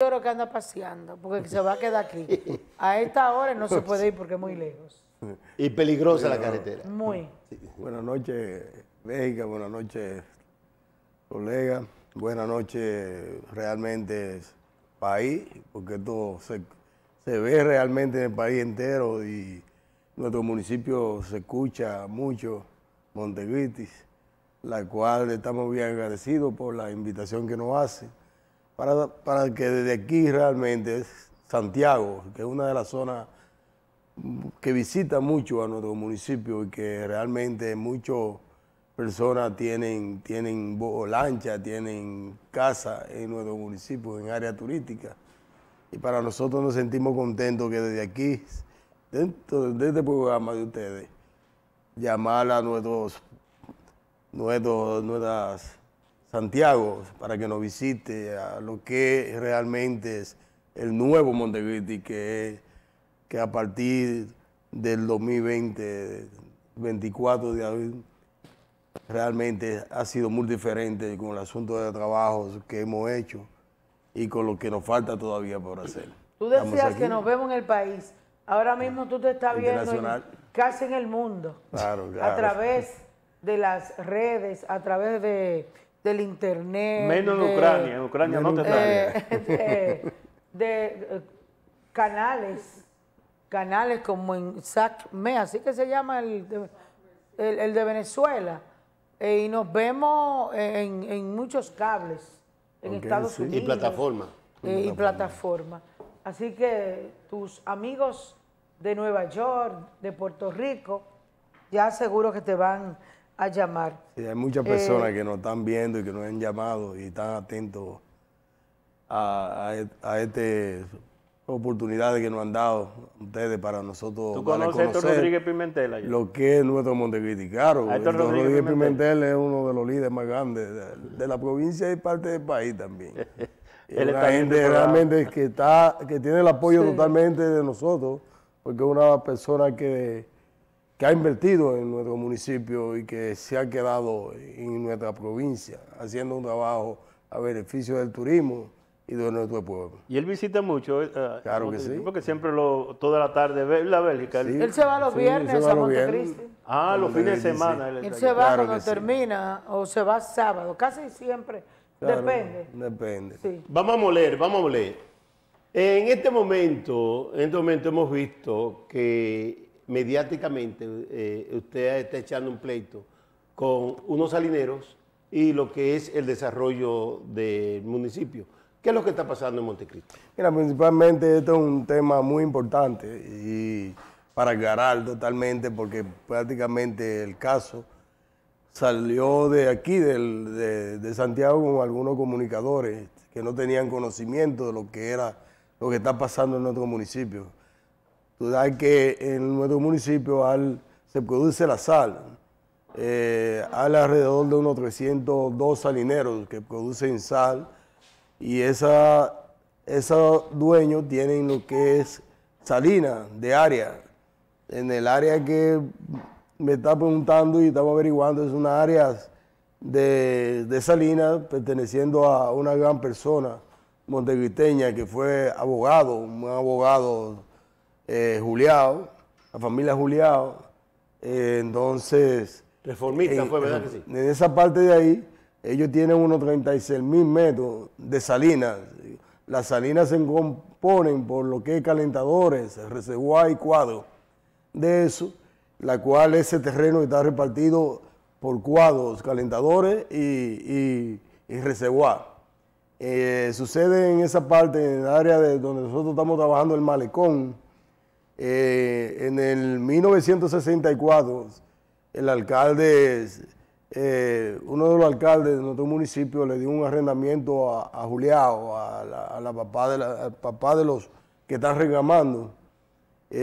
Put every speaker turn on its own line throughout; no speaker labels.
Yo que anda paseando, porque se va a quedar aquí. A esta hora no se puede ir porque es muy lejos.
Y peligrosa la carretera. Muy. Buenas noches, México. buenas noches, colega. Buenas noches, realmente, país, porque esto se, ve realmente en el país entero y nuestro municipio se escucha mucho, Montegritis, la cual estamos bien agradecidos por la invitación que nos hace para, que desde aquí realmente es Santiago, que es una de las zonas que visita mucho a nuestro municipio y que realmente muchas personas tienen, tienen lancha, tienen casa en nuestro municipio, en área turística. Y para nosotros nos sentimos contentos que desde aquí, dentro de este programa de ustedes, llamar a nuestros, nuestros nuestras Santiago para que nos visite a lo que realmente es el nuevo Montevideo que, que a partir del 2020, 24 de abril, realmente ha sido muy diferente con el asunto de trabajos que hemos hecho y con lo que nos falta todavía por hacer. Tú decías que nos
vemos en el país. Ahora mismo tú te estás viendo casi en el mundo.
A través
de las redes, a través de del internet. Menos de, Ucrania, en Ucrania no te trae eh, de, eh, canales, canales como en SACME, así que se llama el de, Venezuela, eh, y nos vemos en, en muchos cables
en Estados Unidos. Y plataforma
y plataforma, Así que tus amigos de Nueva York, de Puerto Rico, ya seguro que te van a llamar.
hay muchas personas eh, que nos están viendo y que nos han llamado y están atentos a, a, e-, este oportunidades que nos han dado ustedes para nosotros. ¿Tú conoces a Rodríguez Pimentel? Lo que es nuestro Montecristi. Claro, Héctor Rodríguez, Pimentel. es uno de los líderes más grandes de, la provincia y parte del país también. es gente realmente que, está, que tiene el apoyo totalmente de nosotros, porque es una persona que que ha invertido en nuestro municipio y que se ha quedado en nuestra provincia, haciendo un trabajo a beneficio del turismo y de nuestro pueblo. Y él visita mucho, eh, eh, claro que sí. Porque siempre lo, toda la tarde ve la Bélgica. él se va los viernes a Montecristi. Ah, los fines de semana. Él, se va cuando
termina o se va sábado, casi siempre. depende.
Depende. Vamos a moler, vamos a moler. En este momento, en este momento hemos visto que mediáticamente eh, usted está echando un pleito con unos salineros y lo que es el desarrollo del municipio. ¿Qué es lo que está pasando en Montecristo? Mira, principalmente esto es un tema muy importante y para aclarar totalmente porque prácticamente el caso salió de aquí, de, de, Santiago, con algunos comunicadores que no tenían conocimiento de lo que era, lo que está pasando en nuestro municipio. Tú que en nuestro municipio al, se produce la sal. Eh, alrededor de unos 302 salineros que producen sal y esa, esos dueños tienen lo que es salina de área. En el área que me está preguntando y estamos averiguando es una área de, de salina perteneciendo a una gran persona montegriteña que fue abogado, un abogado eh, Juliao, la familia Juliao. Eh, entonces. Reformista fue, ¿verdad sí? En esa parte de ahí, ellos tienen unos 36 mil metros de salinas. Las salinas se componen por lo que es calentadores, reservoir y cuadro. De eso, la cual ese terreno está repartido por cuadros, calentadores y, y, eh, sucede en esa parte, en el área de donde nosotros estamos trabajando el malecón, eh, en el 1964, el alcalde, eh, uno de los alcaldes de nuestro municipio le dio un arrendamiento a, a a la, papá de la, al papá de los que están reclamando. y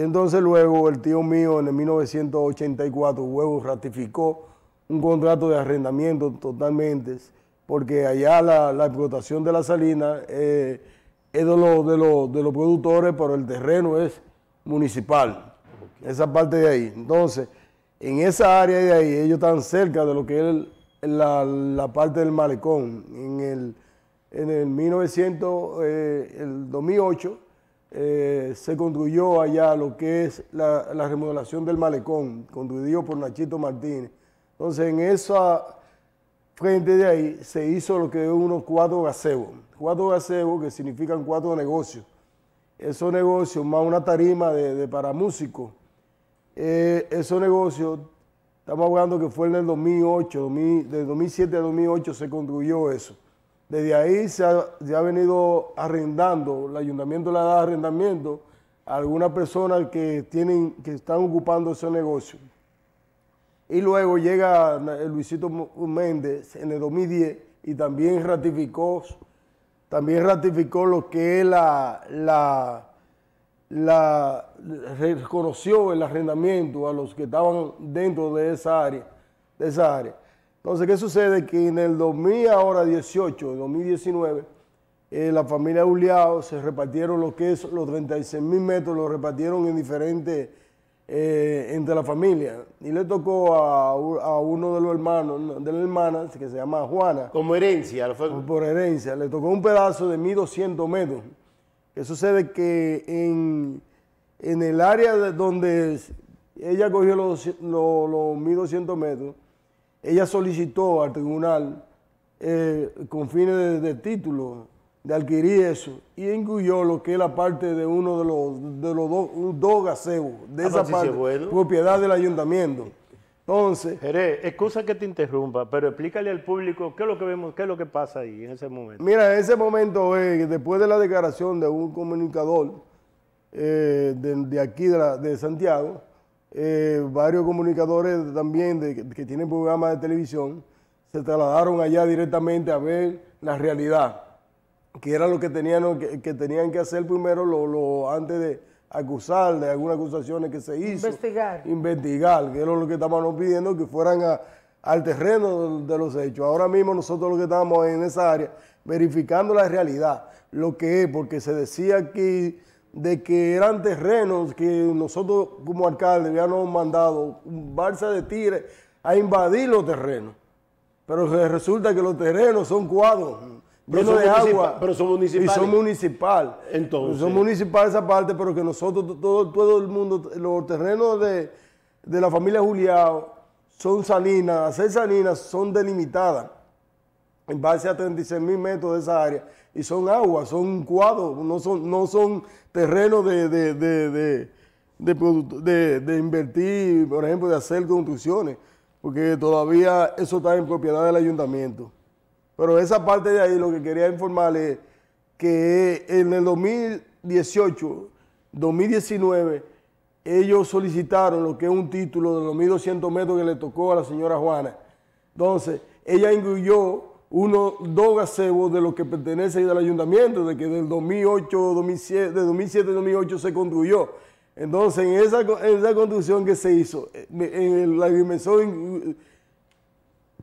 entonces luego el tío mío en el 1984 luego ratificó un contrato de arrendamiento totalmente, porque allá la, la explotación de la salina eh, es de, de, los productores, pero el terreno es municipal. Esa parte de ahí. Entonces, en esa área de ahí, ellos están cerca de lo que es la, parte del malecón. En el, en el 1900, eh, el 2008, eh, se construyó allá lo que es la, la remodelación del malecón, construido por Nachito Martínez. Entonces, en esa frente de ahí se hizo lo que es unos cuatro gazebos. Cuatro gazebos que significan cuatro negocios. Esos negocios, más una tarima de, para músicos. Eh, esos negocios, estamos hablando que fue en el 2008, 2000, 2007 a 2008 se construyó eso. Desde ahí se ha, venido arrendando, el ayuntamiento le da arrendamiento a algunas personas que, tienen, que están ocupando esos negocios. Y luego llega eh, Luisito Méndez en el 2010 y también ratificó, también ratificó lo que es la, la, la, reconoció el arrendamiento a los que estaban dentro de esa área. De esa área. Entonces, ¿qué sucede? Que en el 2018, en 2019, eh, la familia Uliado se repartieron lo que es los 36 mil metros, lo repartieron en diferentes eh, entre la familia. Y le tocó a, uno de los hermanos, de la hermana, que se llama Juana. Como herencia, lo fue. Por, herencia, le tocó un pedazo de 1200 metros. Que sucede que en, el área donde ella cogió los, 1200 metros, ella solicitó al tribunal eh, con fines de título de adquirir eso y engulló lo que es la parte de uno de los, de dos gaseos de ah, esa parte, propiedad del ayuntamiento. Entonces... Jerez, excusa que te interrumpa, pero explícale al público qué es lo que vemos, qué es lo que pasa ahí en ese momento. Mira, en ese momento, eh, después de la declaración de un comunicador eh, de, aquí, de, Santiago, eh, varios comunicadores también que tienen programas de televisión se trasladaron allá directamente a ver la realidad que era lo que tenían que, tenían que hacer primero lo, antes de acusar de algunas acusaciones que se hizo. Investigar. Investigar, que era lo que estábamos pidiendo, que fueran al terreno de, los hechos. Ahora mismo nosotros lo que estamos en esa área, verificando la realidad, lo que es, porque se decía que de que eran terrenos que nosotros como alcalde habíamos mandado un balsa de tigre a invadir los terrenos. Pero resulta que los terrenos son cuadros de agua. Pero son municipales. Y son municipal. Entonces. Son municipales esa parte, pero que nosotros, todo, todo el mundo, los terrenos de, la familia Juliao son salinas, hacer seis salinas son delimitadas en base a 36 mil metros de esa área y son aguas, son cuadros, no son, no son terrenos de, de, de invertir, por ejemplo, de hacer construcciones, porque todavía eso está en propiedad del ayuntamiento. Pero esa parte de ahí lo que quería informarles es que en el 2018, 2019, ellos solicitaron lo que es un título de los 1200 metros que le tocó a la señora Juana. Entonces, ella incluyó dos gazebos de los que pertenecen al ayuntamiento, de que del 2008, 2007, de 2007 2008 se construyó. Entonces, en esa, en esa construcción que se hizo, eh, en la dimensión eh,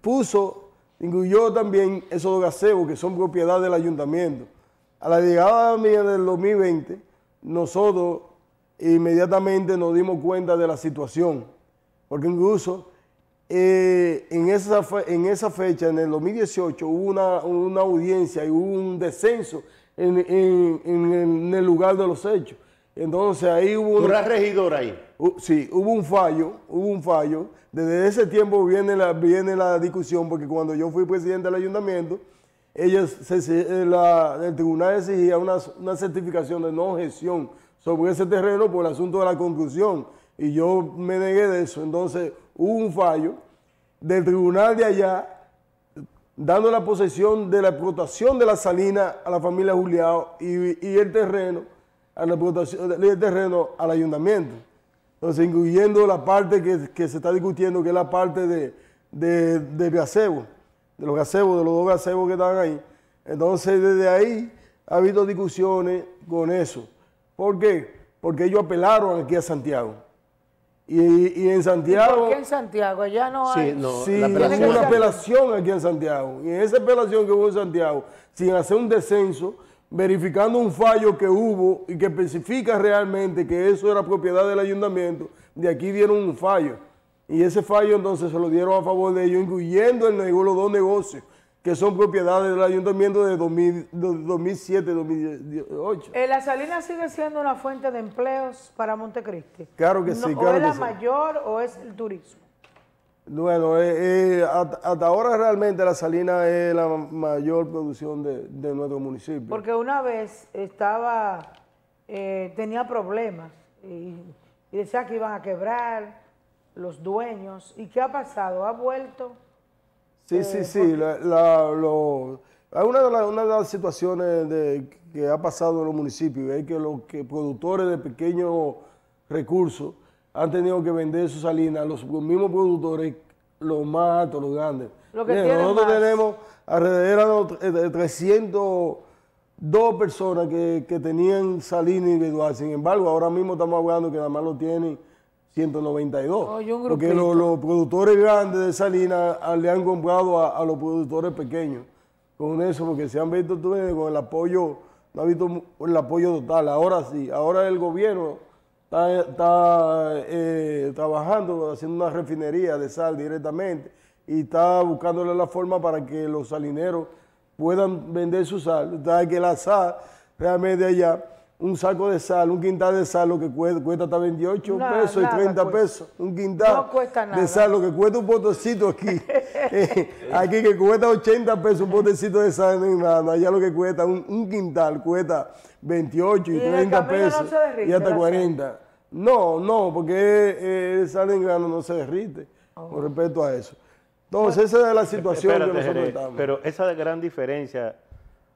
puso incluyó también esos gazebos que son propiedad del ayuntamiento. A la llegada mía del 2020, nosotros inmediatamente nos dimos cuenta de la situación, porque incluso eh, en, esa en esa fecha, en el 2018, hubo una, audiencia y hubo un descenso en, el lugar de los hechos. Entonces ahí hubo... ¿Tú eras regidor ahí? sí, hubo un fallo, hubo un fallo. Desde ese tiempo viene la, viene la discusión, porque cuando yo fui presidente del ayuntamiento, ellos eh, el tribunal exigía una, certificación de no objeción sobre ese terreno por el asunto de la construcción Y yo me negué de eso. Entonces hubo un fallo del tribunal de allá dando la posesión de la explotación de la salina a la familia Juliado y, el terreno a la explotación, el terreno al ayuntamiento. Entonces, incluyendo la parte que, que, se está discutiendo, que es la parte de, de, de gazebo, de los gazebos, de los dos gazebos que están ahí. Entonces, desde ahí ha habido discusiones con eso. ¿Por qué? Porque ellos apelaron aquí a Santiago. Y, y en Santiago... ¿Por qué en
Santiago? Ya no hay... Sí, no, sí, hubo una
apelación aquí en Santiago. Y en esa apelación que hubo en Santiago, sin hacer un descenso, verificando un fallo que hubo y que especifica realmente que eso era propiedad del ayuntamiento, de aquí dieron un fallo. Y ese fallo entonces se lo dieron a favor de ellos, incluyendo el negocio, los dos negocios que son propiedades del ayuntamiento de 2007-2008.
Eh, ¿La salina sigue siendo una fuente de empleos para Montecristi?
Claro que sí, claro ¿O es la
mayor o es el turismo?
Bueno, eh, eh, hasta, ahora realmente la salina es la mayor producción de, nuestro municipio. Porque
una vez estaba, eh, tenía problemas y, decía que iban a quebrar los dueños. ¿Y qué ha pasado? ¿Ha vuelto?
Sí, sí, sí. una, de las situaciones que ha pasado en los municipios es que los que productores de pequeños recursos han tenido que vender su salina... los, los mismos productores, los más altos, los grandes. Lo que nosotros tenemos alrededor de 302 personas que, tenían salina individual. Sin embargo, ahora mismo estamos hablando que nada más lo tienen 192. porque los, productores grandes de salina... Ah, le han comprado a, a, los productores pequeños. Con eso, porque se han visto tú, con el apoyo, no ha visto el apoyo total. Ahora sí, ahora el gobierno está, eh, trabajando, haciendo una refinería de sal directamente y está buscándole la forma para que los salineros puedan vender su sal. Está que la sal realmente allá un saco de sal, un quintal de sal, lo que cuesta, hasta 28 pesos y 30 pesos. Un quintal de sal, lo que cuesta un potecito aquí. Eh, aquí que cuesta 80 pesos un potecito de sal, en nada. Allá lo que cuesta un, quintal cuesta 28 y, 30 pesos y hasta 40. No, no, porque el eh, sal en grano no se derrite oh. con respecto a eso. Entonces, esa es la situación que nosotros estamos. Pero esa gran diferencia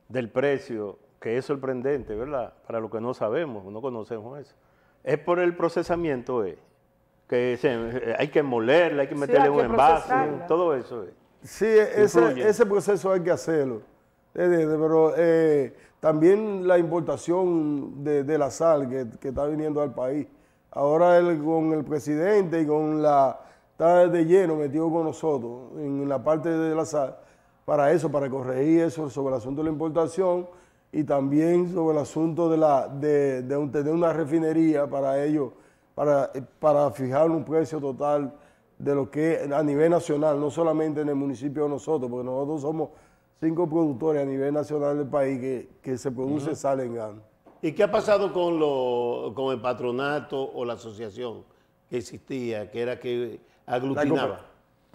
del precio que es sorprendente, ¿verdad? Para lo que no sabemos, no conocemos eso. Es por el procesamiento, ¿eh? que eh, hay que molerla, hay que meterle un envase, todo eso. ¿eh? Sí, e-, ese, ese, proceso hay que hacerlo. Eh, pero eh, también la importación de, la sal que, que, está viniendo al país. Ahora con el presidente y con la... Está de lleno metido con nosotros en la parte de la sal para eso, para corregir eso sobre el asunto de la importación y también sobre el asunto de, la, de, una refinería para ellos, para, para fijar un precio total de lo que a nivel nacional, no solamente en el municipio de nosotros, porque nosotros somos cinco productores a nivel nacional del país que, se produce salen sal ¿Y qué ha pasado con, lo, con el patronato o la asociación que existía, que era que aglutinaba?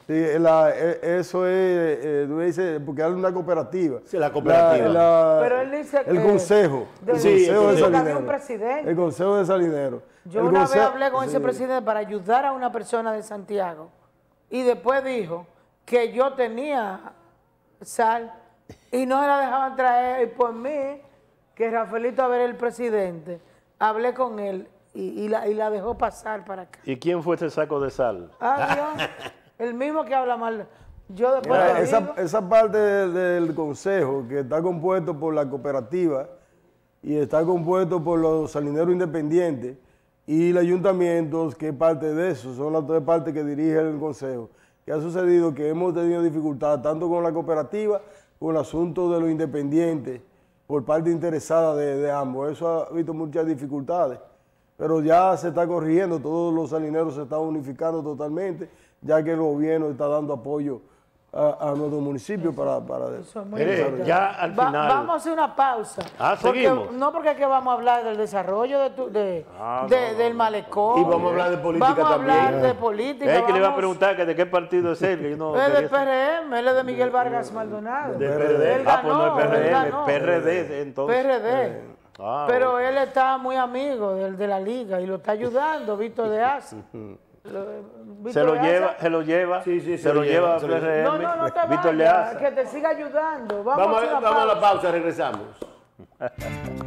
Sí, eh, la, eh, eso es, eh, tú dices, porque hay una cooperativa. Sí, la cooperativa. Pero él dice el consejo. el consejo de salidero. El consejo de Salinero. Yo una vez hablé con ese presidente
para ayudar a una persona de Santiago y después dijo que yo tenía sal y no la dejaban traer. Y por mí, que Rafaelito, a ver, el presidente, hablé con él y, la, y la dejó pasar para acá.
¿Y quién fue ese saco de sal? Ah,
Dios. El mismo que habla mal. Yo esa,
parte del consejo que está compuesto por la cooperativa y está compuesto por los salineros independientes y el ayuntamiento, que es parte de eso, son las tres partes que dirigen el consejo. que ha sucedido que hemos tenido dificultades tanto con la cooperativa como el asunto de los independientes por parte interesada de, de ambos. Eso ha visto muchas dificultades pero ya se está corrigiendo, todos los salineros se están unificando totalmente ya que el gobierno está dando apoyo a, a nuestro municipio para... para eso vamos a
hacer una pausa. Ah, porque, seguimos. No, porque que vamos a hablar del desarrollo de, ah, del malecón. Y vamos a hablar de política también. Vamos a hablar de política. Es que le iba a preguntar
que de qué partido es él. es del
PRM, él es de Miguel Vargas Maldonado. de PRD. Ah, pues no es PRM, PRD pues. entonces. PRD.
Ah, Pero
él está muy amigo del de la liga y lo está ayudando, Víctor de Asa. se lo lleva,
se lo lleva, se, lo, lleva, PRM. No, no, no te que
te siga ayudando. Vamos, a la pausa,
regresamos.